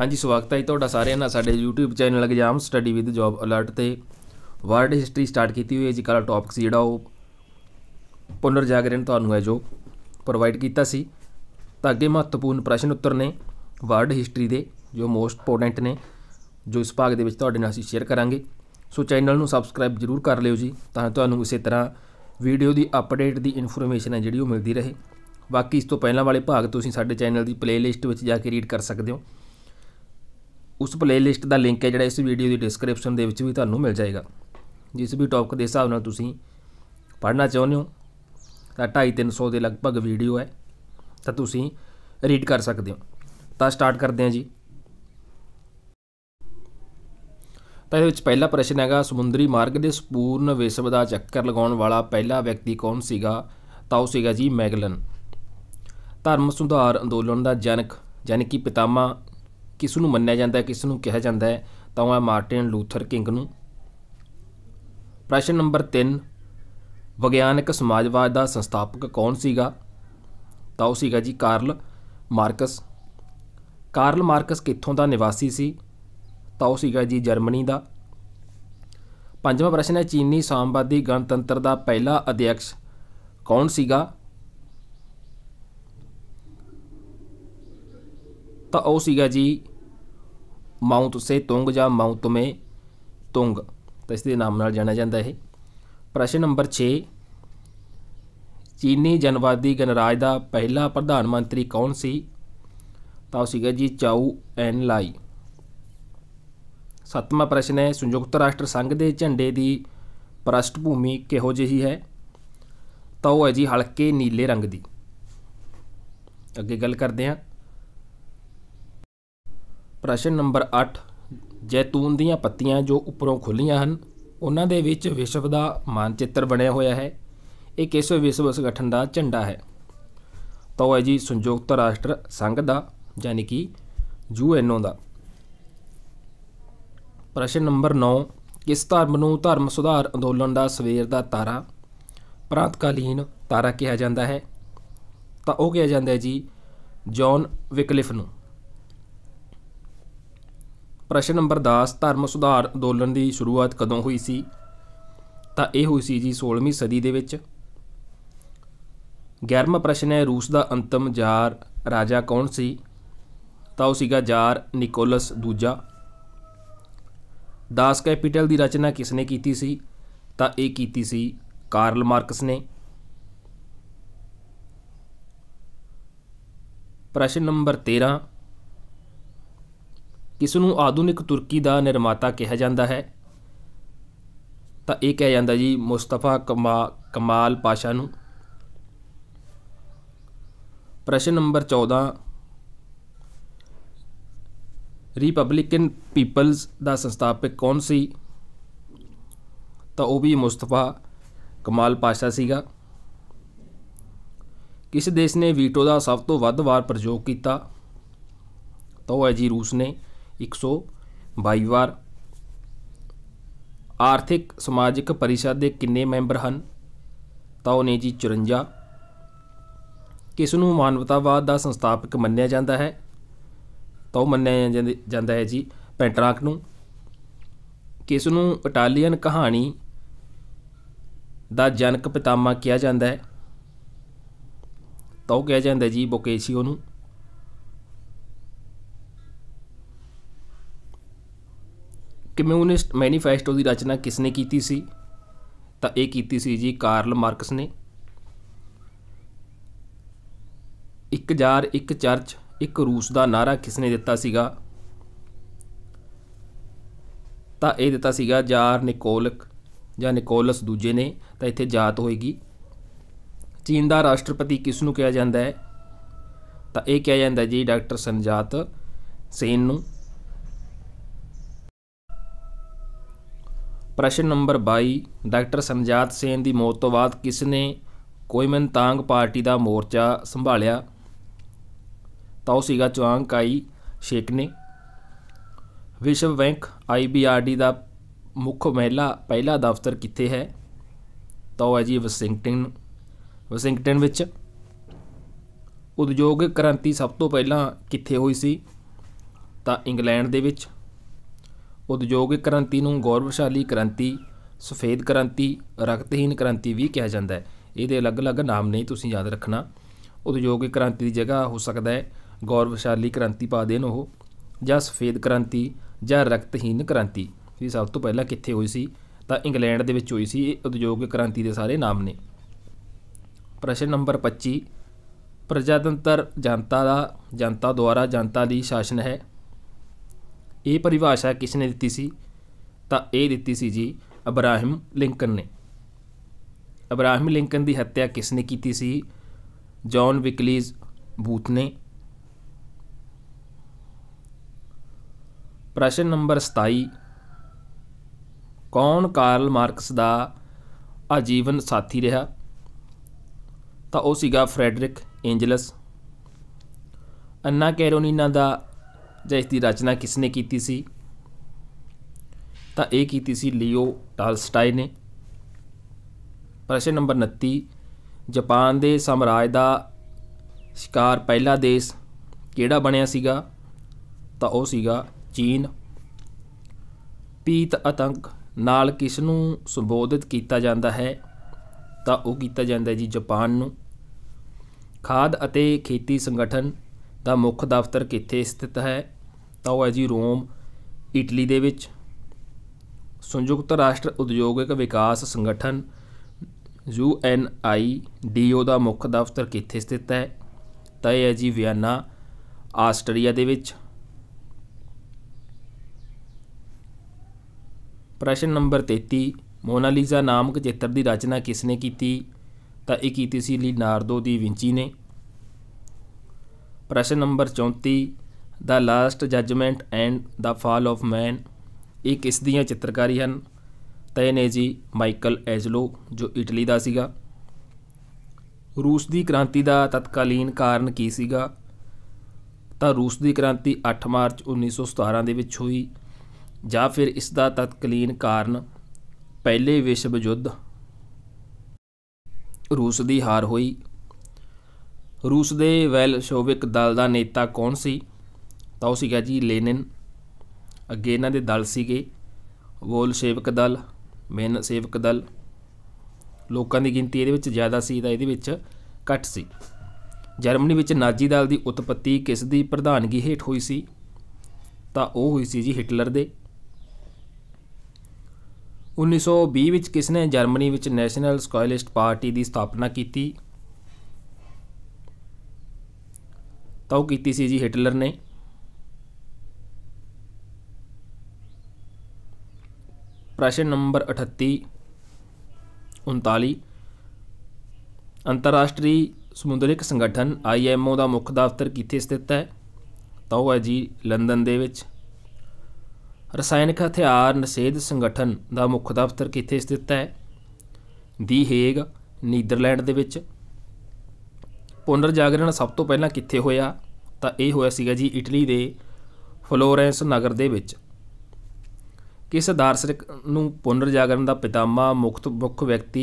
ਹਾਂਜੀ ਸਵਾਗਤ ਹੈ ਤੁਹਾਡਾ ਸਾਰਿਆਂ ਦਾ ਸਾਡੇ YouTube channel exam study with job alert ਤੇ ਵਰਲਡ ਹਿਸਟਰੀ ਸਟਾਰਟ ਕੀਤੀ ਹੋਈ ਹੈ ਜੀ ਕੱਲ ਟੌਪਿਕ ਸੀ ਜਿਹੜਾ ਉਹ ਪੁਨਰ ਜਾਗਰਣ ਤੁਹਾਨੂੰ ਹੈ ਜੋ ਪ੍ਰੋਵਾਈਡ ਕੀਤਾ ਸੀ ਤਾਂ ਅੱਗੇ ਮਹੱਤਵਪੂਰਨ ਪ੍ਰਸ਼ਨ ਉੱਤਰ ਨੇ ਵਰਲਡ ਹਿਸਟਰੀ ਦੇ ਜੋ ਮੋਸਟ ਇੰਪੋਰਟੈਂਟ ਨੇ ਜੋ ਇਸ ਭਾਗ ਦੇ ਵਿੱਚ ਤੁਹਾਡੇ ਨਾਲ ਅਸੀਂ ਸ਼ੇਅਰ ਕਰਾਂਗੇ ਸੋ ਚੈਨਲ ਨੂੰ ਸਬਸਕ੍ਰਾਈਬ ਜ਼ਰੂਰ ਕਰ ਲਿਓ ਜੀ ਤਾਂ ਤੁਹਾਨੂੰ ਇਸੇ ਤਰ੍ਹਾਂ ਵੀਡੀਓ ਦੀ ਅਪਡੇਟ ਦੀ ਇਨਫੋਰਮੇਸ਼ਨ ਹੈ ਜਿਹੜੀ ਉਹ ਮਿਲਦੀ ਰਹੇ ਬਾਕੀ ਇਸ ਤੋਂ ਪਹਿਲਾਂ ਵਾਲੇ ਭਾਗ ਤੁਸੀਂ ਸਾਡੇ ਚੈਨਲ ਦੀ ਪਲੇਲਿਸਟ ਵਿੱਚ ਜਾ ਕੇ ਰੀਡ ਕਰ ਸਕਦੇ ਹੋ ਉਸ ਪਲੇਲਿਸਟ ਦਾ ਲਿੰਕ ਹੈ ਜਿਹੜਾ ਇਸ ਵੀਡੀਓ ਦੀ ਡਿਸਕ੍ਰਿਪਸ਼ਨ ਦੇ ਵਿੱਚ ਵੀ ਤੁਹਾਨੂੰ ਮਿਲ ਜਾਏਗਾ ਜਿਸ ਵੀ ਟੌਪਿਕ ਦੇ ਹਿਸਾਬ ਨਾਲ ਤੁਸੀਂ ਪੜ੍ਹਨਾ ਚਾਹੁੰਦੇ ਹੋ ਤਾਂ 2.5 300 ਦੇ ਲਗਭਗ ਵੀਡੀਓ ਹੈ ਤਾਂ ਤੁਸੀਂ ਰੀਡ ਕਰ ਸਕਦੇ ਹੋ ਤਾਂ ਸਟਾਰਟ ਕਰਦੇ ਹਾਂ ਜੀ ਤਾਂ ਇਹਦੇ ਵਿੱਚ ਪਹਿਲਾ ਪ੍ਰਸ਼ਨ ਹੈਗਾ ਸਮੁੰਦਰੀ ਮਾਰਗ ਦੇ ਸੰਪੂਰਨ ਵਿਸ਼ਵ ਦਾ ਚੱਕਰ ਲਗਾਉਣ ਵਾਲਾ ਪਹਿਲਾ ਵਿਅਕਤੀ ਕੌਣ ਸੀਗਾ ਤਾਂ ਉਹ ਸੀਗਾ ਜੀ ਮੈਗਲਨ ਧਰਮ ਸੁਧਾਰ ਅੰਦੋਲਨ ਦਾ ਜਨਕ ਯਾਨੀ ਕਿ ਪਿਤਾਮਾ ਕਿਸ ਨੂੰ ਮੰਨਿਆ ਜਾਂਦਾ ਹੈ ਕਿਸ ਨੂੰ ਕਿਹਾ ਜਾਂਦਾ ਹੈ ਤਾਂ ਉਹ ਹੈ ਮਾਰਟਿਨ ਲੂਥਰ ਕਿੰਗ ਨੂੰ ਪ੍ਰਸ਼ਨ ਨੰਬਰ 3 ਵਿਗਿਆਨਕ ਸਮਾਜਵਾਦ ਦਾ ਸੰਸਥਾਪਕ ਕੌਣ ਸੀਗਾ ਤਾਂ ਉਹ ਸੀਗਾ ਜੀ ਕਾਰਲ ਮਾਰਕਸ ਕਾਰਲ ਮਾਰਕਸ ਕਿੱਥੋਂ ਦਾ ਨਿਵਾਸੀ ਸੀ ਤਾਂ ਉਹ ਸੀਗਾ ਜੀ ਜਰਮਨੀ ਦਾ ਪੰਜਵਾਂ ਪ੍ਰਸ਼ਨ ਹੈ ਚੀਨੀ ਸਾਮਵਾਦੀ ਗਣਤੰਤਰ ਦਾ ਪਹਿਲਾ ਅਧਿਅਕਸ ਕੌਣ ਸੀਗਾ ਤਾਂ ਉਹ ਸੀਗਾ ਜੀ ਮਾਉਂਟ ਸੇ ਤੁੰਗ ਜਾਂ ਮਾਉਂਤ ਮੇ ਤੁੰਗ ਤਾਂ ਇਸ ਦੇ ਨਾਮ ਨਾਲ ਜਾਣਿਆ ਜਾਂਦਾ ਇਹ ਪ੍ਰਸ਼ਨ ਨੰਬਰ 6 ਚੀਨੀ ਜਨਵਾਦੀ ਗਣਰਾਜ ਦਾ ਪਹਿਲਾ ਪ੍ਰਧਾਨ ਮੰਤਰੀ ਕੌਣ ਸੀ ਤਾਂ ਉਹ ਸੀਗਾ ਜੀ ਚਾਉ ਐਨ ਲਾਈ ਸੱਤਵਾਂ ਪ੍ਰਸ਼ਨ ਹੈ ਸੰਯੁਕਤ ਰਾਸ਼ਟਰ ਸੰਘ ਦੇ ਝੰਡੇ ਦੀ ਭੂਮੀ ਕਿਹੋ ਜਿਹੀ ਹੈ ਤਾਂ ਉਹ ਹੈ ਜੀ ਹਲਕੇ ਨੀਲੇ ਰੰਗ ਦੀ ਅੱਗੇ ਗੱਲ ਕਰਦੇ ਹਾਂ ਪ੍ਰਸ਼ਨ ਨੰਬਰ 8 ਜੈਤੂਨ ਦੀਆਂ ਪੱਤੀਆਂ ਜੋ ਉੱਪਰੋਂ ਖੁੱਲੀਆਂ ਹਨ ਉਹਨਾਂ ਦੇ ਵਿੱਚ ਵਿਸ਼ਵ ਦਾ ਮਾਨਚਿੱਤਰ ਬਣਿਆ ਹੋਇਆ ਹੈ ਇਹ ਕਿਸ ਵਿਸ਼ਵ ਸੰਗਠਨ ਦਾ ਝੰਡਾ ਹੈ ਤਾਂ ਹੈ ਜੀ ਸੰਯੁਕਤ ਰਾਸ਼ਟਰ ਸੰਘ ਦਾ ਯਾਨੀ ਕਿ ਯੂਐਨਓ ਦਾ ਪ੍ਰਸ਼ਨ ਨੰਬਰ 9 ਕਿਸ ਧਰਮ ਨੂੰ ਧਰਮ ਸੁਧਾਰ ਅੰਦੋਲਨ ਦਾ ਸਵੇਰ ਦਾ ਤਾਰਾ ਪ੍ਰਾਂਤਕਾਲੀਨ ਤਾਰਾ ਕਿਹਾ ਜਾਂਦਾ ਹੈ ਤਾਂ ਉਹ ਕਿਹਾ ਜਾਂਦਾ ਹੈ ਜੀ ਜੌਨ ਵਿਕਲਿਫ ਨੂੰ ਪ੍ਰਸ਼ਨ ਨੰਬਰ 10 ਧਰਮ ਸੁਧਾਰ ਅੰਦੋਲਨ ਦੀ ਸ਼ੁਰੂਆਤ ਕਦੋਂ ਹੋਈ ਸੀ ਤਾਂ ਇਹ ਹੋਈ ਸੀ ਜੀ 16ਵੀਂ ਸਦੀ ਦੇ ਵਿੱਚ 11ਵਾਂ ਪ੍ਰਸ਼ਨ ਹੈ ਰੂਸ ਦਾ ਅੰਤਮ ਜਾਰ ਰਾਜਾ ਕੌਣ ਸੀ ਤਾਂ ਉਹ ਸੀਗਾ ਜਾਰ ਨਿਕੋਲਸ ਦੂਜਾ ਦਾਸ ਕੈਪੀਟਲ ਦੀ ਰਚਨਾ ਕਿਸ ਨੇ ਕੀਤੀ ਸੀ ਤਾਂ ਇਹ ਕੀਤੀ ਸੀ ਕਾਰਲ ਮਾਰਕਸ ਨੇ ਪ੍ਰਸ਼ਨ ਨੰਬਰ 13 ਕਿਸ ਨੂੰ ਆਧੁਨਿਕ ਤੁਰਕੀ ਦਾ ਨਿਰਮਾਤਾ ਕਿਹਾ ਜਾਂਦਾ ਹੈ ਤਾਂ ਇਹ ਕਿਹਾ ਜਾਂਦਾ ਜੀ ਮੁਸਤਫਾ ਕਮਾਲ ਪਾਸ਼ਾ ਨੂੰ ਪ੍ਰਸ਼ਨ ਨੰਬਰ 14 ਰਿਪਬਲਿਕਨ ਪੀਪਲਸ ਦਾ ਸੰਸਥਾਪਕ ਕੌਣ ਸੀ ਤਾਂ ਉਹ ਵੀ ਮੁਸਤਫਾ ਕਮਾਲ ਪਾਸ਼ਾ ਸੀਗਾ ਕਿਸ ਦੇਸ਼ ਨੇ ਵੀਟੋ ਦਾ ਸਭ ਤੋਂ ਵੱਧ ਵਾਰ ਪ੍ਰਯੋਗ ਕੀਤਾ ਤਾਂ ਉਹ ਹੈ ਜੀ ਰੂਸ ਨੇ 122 ਵਾਰ ਆਰਥਿਕ ਸਮਾਜਿਕ ਪਰਿਸ਼ਦ ਦੇ ਕਿੰਨੇ ਮੈਂਬਰ ਹਨ ਤਾਂ ਉਹ ਨੇ ਜੀ 54 ਕਿਸ ਨੂੰ ਮਾਨਵਤਾਵਾਦ ਦਾ ਸੰਸਥਾਪਕ ਮੰਨਿਆ ਜਾਂਦਾ ਹੈ ਤਾਂ ਉਹ ਮੰਨਿਆ ਜਾਂਦਾ ਹੈ ਜੀ ਪੈਂਟਰਾਕ ਨੂੰ ਕਿਸ ਨੂੰ ਇਟਾਲੀਅਨ ਕਹਾਣੀ ਦਾ ਜਨਕ ਪਿਤਾਮਾ ਕਿਹਾ ਜਾਂਦਾ ਹੈ ਤਾਂ ਉਹ ਕਿਹਾ ਜਾਂਦਾ ਜੀ ਬੋਕੇਸੀਓ ਨੂੰ ਕਮਿਊਨਿਸਟ ਮੈਨੀਫੈਸਟੋ ਦੀ ਰਚਨਾ ਕਿਸਨੇ ਕੀਤੀ ਸੀ ਤਾਂ ਇਹ ਕੀਤੀ ਸੀ ਜੀ ਕਾਰਲ ਮਾਰਕਸ ਨੇ 1001 ਚਰਚ ਇੱਕ ਰੂਸ ਦਾ ਨਾਰਾ ਕਿਸਨੇ ਦਿੱਤਾ ਸੀਗਾ ਤਾਂ ਇਹ ਦਿੱਤਾ ਸੀਗਾ ਜਾਰ ਨਿਕੋਲਕ ਜਾਂ ਨਿਕੋਲਸ ਦੂਜੇ ਨੇ ਤਾਂ ਇੱਥੇ ਜਾਤ ਹੋਏਗੀ ਚੀਨ ਦਾ ਰਾਸ਼ਟਰਪਤੀ ਕਿਸ ਨੂੰ ਕਿਹਾ ਜਾਂਦਾ ਹੈ ਤਾਂ ਇਹ ਕਿਹਾ ਜਾਂਦਾ ਜੀ ਡਾਕਟਰ ਸੰਜਾਤ ਸੇਨ ਨੂੰ ਪ੍ਰਸ਼ਨ ਨੰਬਰ 22 ਡਾਕਟਰ ਸੰਜਾਤ ਸੇਨ ਦੀ ਮੌਤ ਤੋਂ ਬਾਅਦ ਕਿਸ ਨੇ ਕੋਇਮਨਤਾਂਗ ਪਾਰਟੀ ਦਾ ਮੋਰਚਾ ਸੰਭਾਲਿਆ ਤਾਂ ਉਹ ਸੀਗਾ ਚੁਆਂਗ ਕਾਈ ਸ਼ੇਕ ਨੇ ਵਿਸ਼ਵ ਬੈਂਕ ਆਈਬੀਆਰਡੀ ਦਾ ਮੁੱਖ ਮਹਿਲਾ ਪਹਿਲਾ ਦਫ਼ਤਰ ਕਿੱਥੇ ਹੈ ਤਾਂ ਉਹ ਹੈ ਜੀ ਵਾਸ਼ਿੰਗਟਨ ਵਾਸ਼ਿੰਗਟਨ ਵਿੱਚ ਉਦਯੋਗਿਕ ਕ੍ਰਾਂਤੀ ਸਭ ਤੋਂ ਪਹਿਲਾਂ ਕਿੱਥੇ ਹੋਈ ਸੀ ਤਾਂ ਇੰਗਲੈਂਡ ਦੇ ਵਿੱਚ ਉਦਯੋਗਿਕ ਕ੍ਰਾਂਤੀ ਨੂੰ ਗੌਰਵਸ਼ਾਲੀ ਕ੍ਰਾਂਤੀ ਸਫੇਦ ਕ੍ਰਾਂਤੀ ਰਕਤਹੀਨ ਕ੍ਰਾਂਤੀ ਵੀ ਕਿਹਾ ਜਾਂਦਾ ਹੈ ਇਹਦੇ ਅਲੱਗ-ਅਲੱਗ ਨਾਮ ਨਹੀਂ ਤੁਸੀਂ ਯਾਦ ਰੱਖਣਾ ਉਦਯੋਗਿਕ ਕ੍ਰਾਂਤੀ ਦੀ ਜਗ੍ਹਾ ਹੋ ਸਕਦਾ ਹੈ ਗੌਰਵਸ਼ਾਲੀ ਕ੍ਰਾਂਤੀ ਪਾ ਦੇਣ ਉਹ ਜਾਂ ਸਫੇਦ ਕ੍ਰਾਂਤੀ ਜਾਂ ਰਕਤਹੀਨ ਕ੍ਰਾਂਤੀ ਇਹ ਸਭ ਤੋਂ ਪਹਿਲਾਂ ਕਿੱਥੇ ਹੋਈ ਸੀ ਤਾਂ ਇੰਗਲੈਂਡ ਦੇ ਵਿੱਚ ਹੋਈ ਸੀ ਇਹ ਉਦਯੋਗਿਕ ਕ੍ਰਾਂਤੀ ਦੇ ਸਾਰੇ ਨਾਮ ਨੇ ਪ੍ਰਸ਼ਨ ਨੰਬਰ 25 ਪ੍ਰਜਾਤੰਤਰ ਜਨਤਾ ਦਾ ਜਨਤਾ ਦੁਆਰਾ ਜਨਤਾ ਲਈ ਸ਼ਾਸਨ ਹੈ ਇਹ ਪਰਿਭਾਸ਼ਾ ਕਿਸ ਨੇ ਦਿੱਤੀ ਸੀ ਤਾਂ ਇਹ ਦਿੱਤੀ ਸੀ ਜੀ ਅਬਰਾਹਿਮ ਲਿੰਕਨ ਨੇ ਅਬਰਾਹਿਮ ਲਿੰਕਨ ਦੀ ਹੱਤਿਆ ਕਿਸ ਨੇ ਕੀਤੀ ਸੀ ਜੌਨ ਵਿਕਲੀਜ਼ ਬੂਥ ਨੇ ਪ੍ਰਸ਼ਨ ਨੰਬਰ 27 ਕੌਣ ਕਾਰਲ ਮਾਰਕਸ ਦਾ ਆਜੀਵਨ ਸਾਥੀ ਰਿਹਾ ਤਾਂ ਉਹ ਸੀਗਾ ਫ੍ਰੈਡਰਿਕ ਐਂਜਲਸ ਅੰਨਾ ਕੈਰੋਨੀਨਾ ਦਾ ਜਾਂ ਇਸ ਦੀ ਰਚਨਾ ਕਿਸ ਨੇ ਕੀਤੀ ਸੀ ਤਾਂ ਇਹ ਕੀਤੀ ਸੀ ਲਿਓ ਟਾਲਸਟਾਈ ਨੇ ਪ੍ਰਸ਼ਨ ਨੰਬਰ 29 ਜਾਪਾਨ ਦੇ ਸਮਰਾਜ ਦਾ ਸ਼ਿਕਾਰ ਪਹਿਲਾ ਦੇਸ਼ ਕਿਹੜਾ ਬਣਿਆ ਸੀਗਾ ਤਾਂ ਉਹ ਸੀਗਾ ਚੀਨ ਪੀਤ ਅਤੰਕ ਨਾਲ ਕਿਸ ਨੂੰ ਸੰਬੋਧਿਤ ਕੀਤਾ ਜਾਂਦਾ ਹੈ ਤਾਂ ਉਹ ਕੀਤਾ ਜਾਂਦਾ ਜੀ ਜਾਪਾਨ ਨੂੰ ਖਾਦ ਅਤੇ ਖੇਤੀ ਸੰਗਠਨ ਦਾ ਮੁੱਖ ਦਫ਼ਤਰ ਕਿੱਥੇ ਸਥਿਤ ਹੈ ਤਾਂ ਉਹ ਹੈ ਜੀ ਰੋਮ ਇਟਲੀ ਦੇ ਵਿੱਚ ਸੰਯੁਕਤ ਰਾਸ਼ਟਰ ਉਦਯੋਗਿਕ ਵਿਕਾਸ ਸੰਗਠਨ U N I D O ਦਾ ਮੁੱਖ ਦਫ਼ਤਰ ਕਿੱਥੇ ਸਥਿਤ ਹੈ ਤਾਂ ਇਹ ਹੈ ਜੀ ਵਿਆਨਾ ਆਸਟਰੀਆ ਦੇ ਵਿੱਚ ਪ੍ਰਸ਼ਨ ਨੰਬਰ 33 ਮੋਨਾਲੀਜ਼ਾ ਨਾਮਕ ਚਿੱਤਰ ਦੀ ਰਚਨਾ ਕਿਸ ਨੇ ਕੀਤੀ ਤਾਂ ਇਹ ਕੀਤੀ ਸੀ ਲੀਨਾਰਡੋ ਦੀ ਵਿੰਚੀ ਨੇ ਪ੍ਰਸ਼ਨ ਨੰਬਰ 34 ਦਾ last judgement and the fall of man ਇਹ ਕਿਸ ਦੀਆਂ ਚਿੱਤਰਕਾਰੀ ਹਨ ਤੇ ਨੇ ਜੀ ਮਾਈਕਲ ਐਜਲੋ ਜੋ ਇਟਲੀ ਦਾ ਸੀਗਾ ਰੂਸ ਦੀ ਕ੍ਰਾਂਤੀ ਦਾ ਤਤਕਾਲੀਨ ਕਾਰਨ ਕੀ ਸੀਗਾ ਤਾਂ ਰੂਸ ਦੀ ਕ੍ਰਾਂਤੀ 8 ਮਾਰਚ 1917 ਦੇ ਵਿੱਚ ਹੋਈ ਜਾਂ ਫਿਰ ਇਸ ਦਾ ਤਤਕਾਲੀਨ ਕਾਰਨ ਪਹਿਲੇ ਵਿਸ਼ਵ ਯੁੱਧ ਰੂਸ ਦੀ ਹਾਰ ਹੋਈ ਰੂਸ ਦੇ ਵੈਲਸ਼ੋਵਿਕ ਦਲ ਦਾ ਨੇਤਾ ਕੌਣ ਸੀ ਤਾਂ ਉਹ ਸੀਗਾ ਜੀ ਲੈਨਿਨ ਅੱਗੇ ਇਹਨਾਂ ਦੇ ਦਲ ਸੀਗੇ ਵੋਲ ਸੇਵਕ ਦਲ ਮੈਨ ਸੇਵਕ ਦਲ ਲੋਕਾਂ ਦੀ ਗਿਣਤੀ ਇਹਦੇ ਵਿੱਚ ਜ਼ਿਆਦਾ ਸੀ ਤਾਂ ਇਹਦੇ ਵਿੱਚ ਘੱਟ ਸੀ ਜਰਮਨੀ ਵਿੱਚ ਨਾਜ਼ੀ ਦਲ ਦੀ ਉਤਪਤੀ ਕਿਸ ਦੀ ਪ੍ਰਧਾਨਗੀ ਹੇਠ ਹੋਈ ਸੀ ਤਾਂ ਉਹ ਹੋਈ ਸੀ ਜੀ ਹਿਟਲਰ ਦੇ 1920 ਵਿੱਚ ਕਿਸ ਨੇ ਜਰਮਨੀ ਵਿੱਚ ਨੈਸ਼ਨਲ ਸਕਾਇਲਿਸਟ ਪਾਰਟੀ ਦੀ ਸਥਾਪਨਾ ਕੀਤੀ ਤਾਂ ਉਹ ਕੀਤੀ ਸੀ ਜੀ ਹਿਟਲਰ ਨੇ ਪ੍ਰਸ਼ਨ ਨੰਬਰ 38 39 ਅੰਤਰਰਾਸ਼ਟਰੀ ਸਮੁੰਦਰੀਕ ਸੰਗਠਨ ਆਈਐਮਓ ਦਾ ਮੁੱਖ ਦਫ਼ਤਰ ਕਿੱਥੇ ਸਥਿਤ ਹੈ ਤਾਂ ਉਹ ਹੈ ਜੀ ਲੰਡਨ ਦੇ ਵਿੱਚ ਰਸਾਇਣਕ ਹਥਿਆਰ ਨਿਸ਼ੇਧ ਸੰਗਠਨ ਦਾ ਮੁੱਖ ਦਫ਼ਤਰ ਕਿੱਥੇ ਸਥਿਤ ਹੈ ਦੀ ਹੇਗ ਨੀਦਰਲੈਂਡ ਦੇ ਵਿੱਚ ਪੁਨਰ ਜਾਗਰਣ ਸਭ ਤੋਂ ਪਹਿਲਾਂ ਕਿੱਥੇ ਹੋਇਆ ਤਾਂ ਇਹ ਹੋਇਆ ਸੀਗਾ ਜੀ ਇਟਲੀ ਦੇ ਫਲੋਰੈਂਸ ਨਗਰ ਦੇ ਵਿੱਚ ਕਿਸ ਦਾਰਸ਼ਨਿਕ ਨੂੰ ਪੁਨਰ ਜਾਗਰਣ ਦਾ ਪਿਤਾਮਾ ਮੁਕਤ ਮੁਖ ਵਿਅਕਤੀ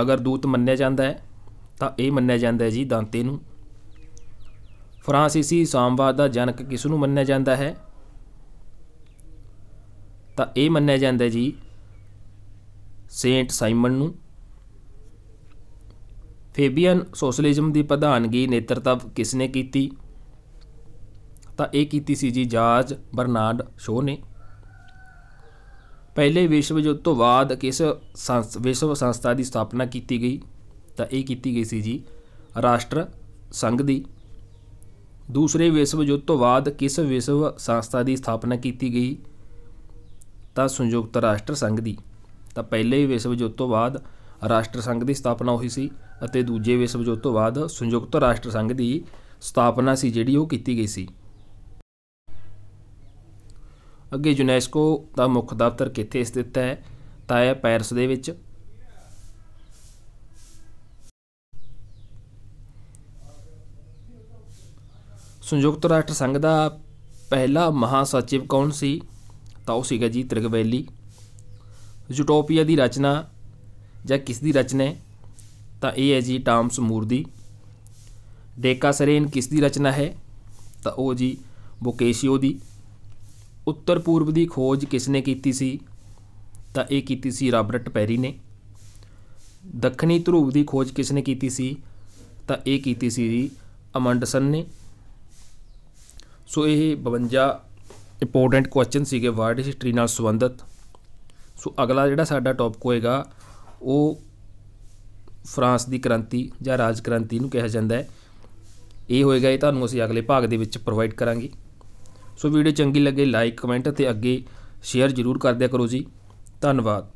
ਅਗਰ ਦੂਤ ਮੰਨਿਆ ਜਾਂਦਾ ਹੈ ਤਾਂ ਇਹ ਮੰਨਿਆ ਜਾਂਦਾ ਹੈ ਜੀ ਦਾਂਤੇ ਨੂੰ ਫਰਾਂਸੀਸੀ ਸਾਮਵਾਦ ਦਾ ਜਨਕ ਕਿਸ ਨੂੰ ਮੰਨਿਆ ਜਾਂਦਾ ਹੈ ਤਾਂ ਇਹ ਮੰਨਿਆ ਜਾਂਦਾ ਜੀ ਸੇਂਟ ਸਾਈਮਨ ਨੂੰ ਫੇਬੀਅਨ ਸੋਸ਼ਲਿਜ਼ਮ ਦੀ ਪ੍ਰਧਾਨਗੀ ਨੇਤਰਤਾ ਕਿਸ ਨੇ ਕੀਤੀ ਤਾਂ ਇਹ ਕੀਤੀ ਸੀ ਜੀ ਜਾਰਜ ਬਰਨਾਰਡ ਸ਼ੋ ਨੇ ਪਹਿਲੇ ਵਿਸ਼ਵ ਯੁੱਧ ਤੋਂ ਬਾਅਦ ਕਿਸ ਵਿਸ਼ਵ ਸੰਸਥਾ ਦੀ ਸਥਾਪਨਾ ਕੀਤੀ ਗਈ ਤਾਂ ਇਹ ਕੀਤੀ ਗਈ ਸੀ ਜੀ ਰਾਸ਼ਟਰ ਸੰਘ ਦੀ ਦੂਸਰੇ ਵਿਸ਼ਵ ਯੁੱਧ ਤੋਂ ਬਾਅਦ ਕਿਸ ਵਿਸ਼ਵ ਸੰਸਥਾ ਦੀ ਸਥਾਪਨਾ ਕੀਤੀ ਗਈ ਤਾਂ ਸੰਯੁਕਤ ਰਾਸ਼ਟਰ ਸੰਘ ਦੀ ਤਾਂ ਪਹਿਲੇ ਵਿਸ਼ਵ ਯੁੱਧ ਤੋਂ ਬਾਅਦ ਰਾਸ਼ਟਰ ਸੰਘ ਦੀ ਸਥਾਪਨਾ ਹੋਈ ਸੀ ਅਤੇ ਦੂਜੇ ਵਿਸ਼ਵ ਯੁੱਧ ਤੋਂ ਬਾਅਦ ਸੰਯੁਕਤ ਰਾਸ਼ਟਰ ਸੰਘ ਦੀ ਸਥਾਪਨਾ ਸੀ ਜਿਹੜੀ ਉਹ ਕੀਤੀ ਗਈ ਸੀ ਅੱਗੇ ਯੂਨੈਸਕੋ ਦਾ ਮੁੱਖ ਦਫ਼ਤਰ ਕਿੱਥੇ ਸਥਿਤ ਹੈ ਤਾਂ ਇਹ ਪੈਰਿਸ ਦੇ ਵਿੱਚ ਸੰਯੁਕਤ ਰਾਸ਼ਟਰ ਸੰਘ ਦਾ ਪਹਿਲਾ ਮਹਾਸਚਿਵ ਕੌਣ ਸੀ ਤਾਂ ਉਹ ਸੀਗਾ ਜੀ ਤ੍ਰਿਗਵੈਲੀ ਯੂਟੋਪੀਆ ਦੀ ਰਚਨਾ ਜਾਂ ਕਿਸ ਦੀ ਰਚਨਾ ਹੈ ਤਾਂ ਇਹ ਹੈ ਜੀ ਟਾਮਸ ਮੂਰਦੀ ਦੀ ਡੇਕਾ ਸਰੇਨ ਕਿਸ ਦੀ ਰਚਨਾ ਹੈ ਤਾਂ ਉਹ ਜੀ ਬੋਕੇਸ਼ੀਓ ਦੀ ਉੱਤਰ ਪੂਰਬ ਦੀ ਖੋਜ ਕਿਸਨੇ ਕੀਤੀ ਸੀ ਤਾਂ ਇਹ ਕੀਤੀ ਸੀ ਰਾਬਰਟ ਪੈਰੀ ਨੇ ਦੱਖਣੀ ਧਰੂਵ ਦੀ ਖੋਜ ਕਿਸਨੇ ਕੀਤੀ ਸੀ ਤਾਂ ਇਹ ਕੀਤੀ ਸੀ ਅਮੰਡਸਨ ਨੇ ਸੋ ਇਹ 52 ਇੰਪੋਰਟੈਂਟ ਕੁਐਸਚਨ ਸੀਗੇ ਵਰਲਡ ਹਿਸਟਰੀ ਨਾਲ ਸੰਬੰਧਿਤ ਸੋ ਅਗਲਾ ਜਿਹੜਾ ਸਾਡਾ ਟੌਪਿਕ ਹੋਏਗਾ ਉਹ ਫਰਾਂਸ ਦੀ ਕ੍ਰਾਂਤੀ ਜਾਂ ਰਾਜ ਕ੍ਰਾਂਤੀ ਨੂੰ ਕਿਹਾ ਜਾਂਦਾ ਹੈ ਇਹ ਹੋਏਗਾ ਇਹ ਤੁਹਾਨੂੰ ਅਸੀਂ ਅਗਲੇ ਭਾਗ ਦੇ ਵਿੱਚ ਪ੍ਰੋਵਾਈਡ ਕਰਾਂਗੇ ਸੋ ਵੀਡੀਓ ਚੰਗੀ ਲੱਗੇ ਲਾਈਕ ਕਮੈਂਟ ਤੇ ਅੱਗੇ ਸ਼ੇਅਰ ਜ਼ਰੂਰ ਕਰ ਦਿਆ ਕਰੋ ਜੀ ਧੰਨਵਾਦ